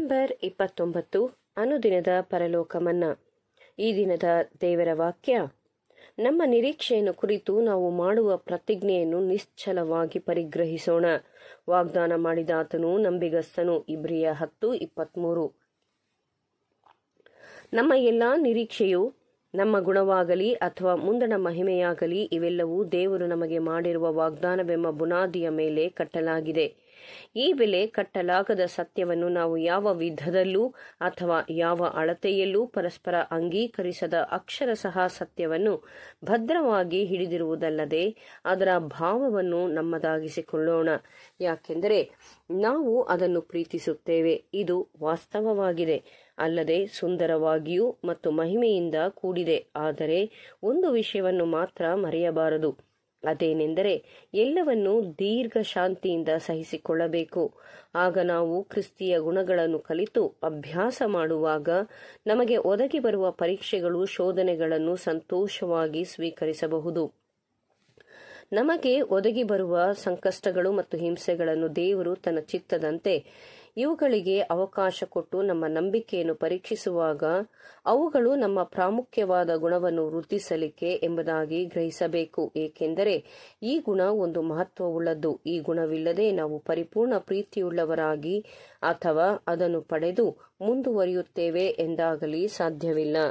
number ಇಪ್ಪತ್ತೊಂಬತ್ತು ಅನುದಿನದ ಪರಲೋಕಮನ್ನ ಈ ದಿನದ ದೇವರ ವಾಕ್ಯ ನಮ್ಮ ನಿರೀಕ್ಷೆಯನ್ನು ಕುರಿತು ನಾವು ಮಾಡುವ ಪ್ರತಿಜ್ಞೆಯನ್ನು ನಿಶ್ಚಲವಾಗಿ ಪರಿಗ್ರಹಿಸೋಣ ವಾಗ್ದಾನ ಮಾಡಿದ ಆತನು ನಂಬಿಗಸ್ತನು ಇಬ್ರಿಯ ಹತ್ತು ಇಪ್ಪತ್ಮೂರು ನಮ್ಮ ಎಲ್ಲಾ ನಿರೀಕ್ಷೆಯು ನಮ್ಮ ಗುಣವಾಗಲಿ ಅಥವಾ ಮುಂದಣ ಮಹಿಮೆಯಾಗಲಿ ಇವೆಲ್ಲವೂ ದೇವರು ನಮಗೆ ಮಾಡಿರುವ ವಾಗ್ದಾನವೆಂಬ ಬುನಾದಿಯ ಮೇಲೆ ಕಟ್ಟಲಾಗಿದೆ ಈ ಬೆಲೆ ಕಟ್ಟಲಾಗದ ಸತ್ಯವನ್ನು ನಾವು ಯಾವ ವಿಧದಲ್ಲೂ ಅಥವಾ ಯಾವ ಅಳತೆಯಲ್ಲೂ ಪರಸ್ಪರ ಅಂಗೀಕರಿಸದ ಅಕ್ಷರ ಸಹ ಸತ್ಯವನ್ನು ಭದ್ರವಾಗಿ ಹಿಡಿದಿರುವುದಲ್ಲದೆ ಅದರ ಭಾವವನ್ನು ನಮ್ಮದಾಗಿಸಿಕೊಳ್ಳೋಣ ಯಾಕೆಂದರೆ ನಾವು ಅದನ್ನು ಪ್ರೀತಿಸುತ್ತೇವೆ ಇದು ವಾಸ್ತವವಾಗಿದೆ ಅಲ್ಲದೆ ಸುಂದರವಾಗಿಯೂ ಮತ್ತು ಮಹಿಮೆಯಿಂದ ಕೂಡಿದೆ ಆದರೆ ಒಂದು ವಿಷಯವನ್ನು ಮಾತ್ರ ಮರೆಯಬಾರದು ಅದೇನೆಂದರೆ ಎಲ್ಲವನ್ನೂ ದೀರ್ಘ ಶಾಂತಿಯಿಂದ ಸಹಿಸಿಕೊಳ್ಳಬೇಕು ಆಗ ನಾವು ಕ್ರಿಸ್ತಿಯ ಗುಣಗಳನ್ನು ಕಲಿತು ಅಭ್ಯಾಸ ಮಾಡುವಾಗ ನಮಗೆ ಒದಗಿ ಬರುವ ಪರೀಕ್ಷೆಗಳು ಶೋಧನೆಗಳನ್ನು ಸಂತೋಷವಾಗಿ ಸ್ವೀಕರಿಸಬಹುದು ನಮಗೆ ಒದಗಿ ಬರುವ ಸಂಕಷ್ಟಗಳು ಮತ್ತು ಹಿಂಸೆಗಳನ್ನು ದೇವರು ತನ್ನ ಚಿತ್ತದಂತೆ ಇವುಗಳಿಗೆ ಅವಕಾಶ ಕೊಟ್ಟು ನಮ್ಮ ನಂಬಿಕೆಯನ್ನು ಪರೀಕ್ಷಿಸುವಾಗ ಅವುಗಳು ನಮ್ಮ ಪ್ರಾಮುಖ್ಯವಾದ ಗುಣವನ್ನು ವೃದ್ಧಿಸಲಿಕ್ಕೆ ಎಂಬುದಾಗಿ ಗ್ರಹಿಸಬೇಕು ಏಕೆಂದರೆ ಈ ಗುಣ ಒಂದು ಮಹತ್ವವುಳ್ಳದ್ದು ಈ ಗುಣವಿಲ್ಲದೆ ನಾವು ಪರಿಪೂರ್ಣ ಪ್ರೀತಿಯುಳ್ಳವರಾಗಿ ಅಥವಾ ಅದನ್ನು ಪಡೆದು ಮುಂದುವರಿಯುತ್ತೇವೆ ಎಂದಾಗಲಿ ಸಾಧ್ಯವಿಲ್ಲ